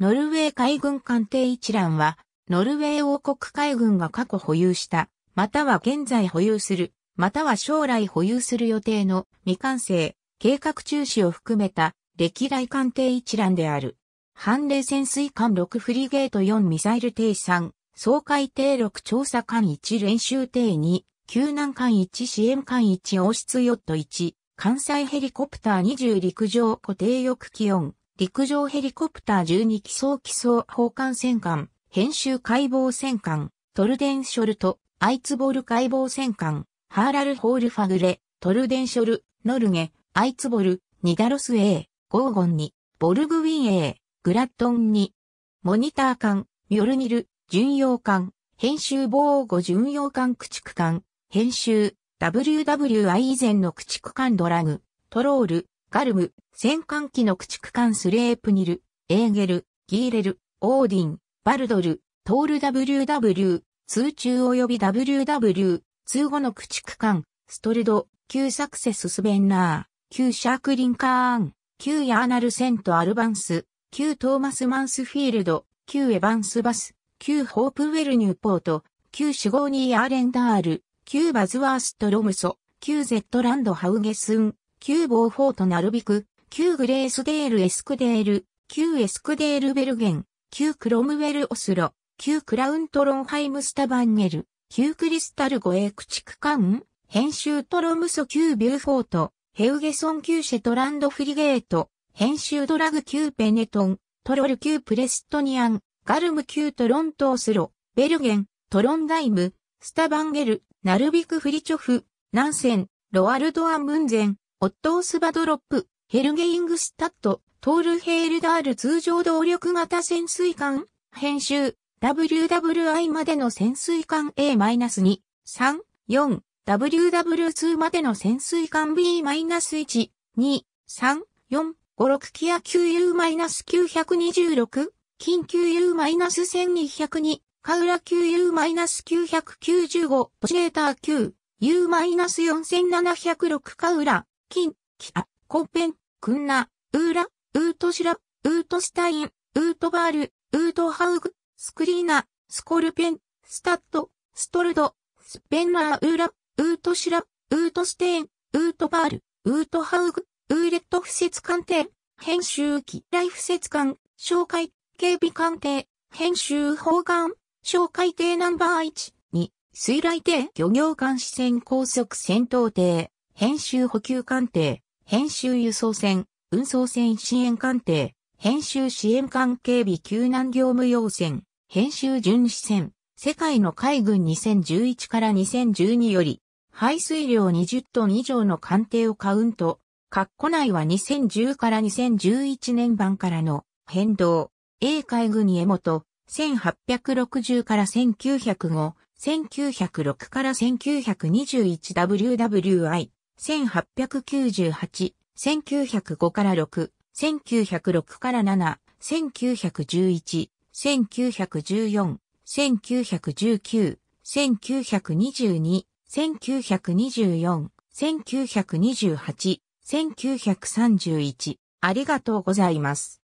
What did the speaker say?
ノルウェー海軍艦艇一覧は、ノルウェー王国海軍が過去保有した、または現在保有する、または将来保有する予定の未完成、計画中止を含めた歴代艦艇一覧である。反冷潜水艦6フリゲート4ミサイル艇3、総海艇6調査艦1練習艇2、救難艦1支援艦1王室ヨット1、関西ヘリコプター20陸上固定翼機4、陸上ヘリコプター12機装機装砲艦戦艦、編集解剖戦艦、トルデンショルト、アイツボル解剖戦艦、ハーラルホールファグレ、トルデンショル、ノルゲ、アイツボル、ニダロス A、ゴーゴンに、ボルグウィン A、グラッドンに、モニター艦、ミョルニル、巡洋艦、編集防護巡洋艦駆逐艦、編集、WWI 以前の駆逐艦ドラグ、トロール、ガルム、戦艦機の駆逐艦スレープニル、エーゲル、ギーレル、オーディン、バルドル、トール WW、通中及び WW、通後の駆逐艦、ストルド、旧サクセススベンナー、旧シャークリンカーン、旧ヤーナルセントアルバンス、旧トーマスマンスフィールド、旧エヴァンスバス、旧ホープウェルニューポート、旧シュゴーニーアーレンダール、旧バズワーストロムソ、旧ゼットランドハウゲスン、旧ボーフォートナルビク、旧グレースデールエスクデール、旧エスクデールベルゲン、旧クロムウェルオスロ、旧クラウントロンハイムスタバンゲル、旧クリスタル護衛駆逐艦、編集トロムソ旧ビューフォート、ヘウゲソン旧シェトランドフリゲート、編集ドラグ旧ペネトン、トロル旧プレストニアン、ガルム旧トロントオスロ、ベルゲン、トロンダイム、スタバンゲル、ナルビクフリチョフ、ナンセン、ロアルドアムンゼン、オットースバドロップ、ヘルゲイングスタット、トールヘールダール通常動力型潜水艦、編集、WWI までの潜水艦 A-2、3、4、WW2 までの潜水艦 B-1、2、3、4、5、6キア QU-926、金急 u 1 2 0 2カウラ QU-995、オシレーター9、U-4706 カウラ、金、キア、コンペン、クンナ、ウーラ、ウートシラ、ウートスタイン、ウートバール、ウートハウグ、スクリーナ、スコルペン、スタッド、ストルド、スペンラーウーラ、ウートシラ、ウートステイン、ウートバール、ウートハウグ、ウーレット不設鑑定、編集機ライフ設鑑、紹介、警備鑑定、編集法官、紹介艇ナンバー1、2、水雷艇漁業監視船高速戦闘艇、編集補給艦艇、編集輸送船、運送船支援艦艇、編集支援艦警備救難業務要船、編集巡視船、世界の海軍2011から2012より、排水量20トン以上の艦艇をカウント、括弧内は2010から2011年版からの変動、A 海軍家元、1860から1905、1906から 1921WWI、1898、1905から6、1906から7、1911、1914、1919、1922、1924、1928、1931。ありがとうございます。